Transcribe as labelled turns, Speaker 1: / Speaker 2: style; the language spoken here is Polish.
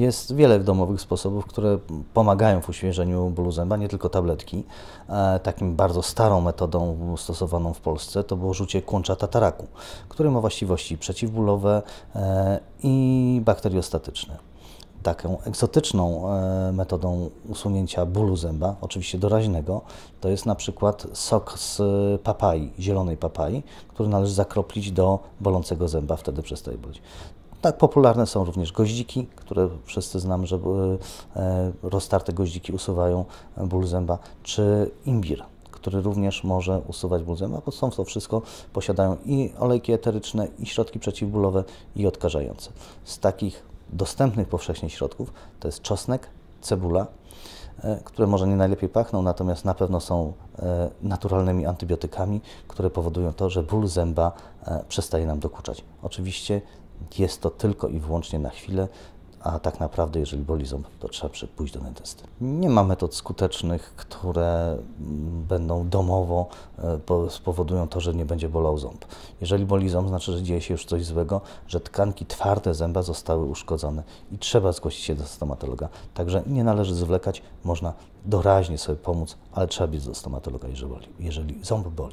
Speaker 1: Jest wiele domowych sposobów, które pomagają w uświeżeniu bólu zęba, nie tylko tabletki. E, takim bardzo starą metodą stosowaną w Polsce to było rzucie kłącza tataraku, który ma właściwości przeciwbólowe e, i bakteriostatyczne taką egzotyczną e, metodą usunięcia bólu zęba, oczywiście doraźnego, to jest na przykład sok z papai, zielonej papai, który należy zakroplić do bolącego zęba, wtedy przestaje boleć. Tak popularne są również goździki, które wszyscy znam, że e, roztarte goździki usuwają ból zęba, czy imbir który również może usuwać ból zęba, bo są to wszystko, posiadają i olejki eteryczne, i środki przeciwbólowe, i odkażające. Z takich dostępnych powszechnie środków to jest czosnek, cebula, e, które może nie najlepiej pachną, natomiast na pewno są e, naturalnymi antybiotykami, które powodują to, że ból zęba przestaje nam dokuczać. Oczywiście jest to tylko i wyłącznie na chwilę, a tak naprawdę, jeżeli boli ząb, to trzeba pójść do dentysty. Nie ma metod skutecznych, które mm, będą domowo e, spowodują to, że nie będzie bolał ząb. Jeżeli boli ząb, znaczy, że dzieje się już coś złego, że tkanki twarde zęba zostały uszkodzone i trzeba zgłosić się do stomatologa. Także nie należy zwlekać, można doraźnie sobie pomóc, ale trzeba biec do stomatologa, jeżeli, jeżeli ząb boli.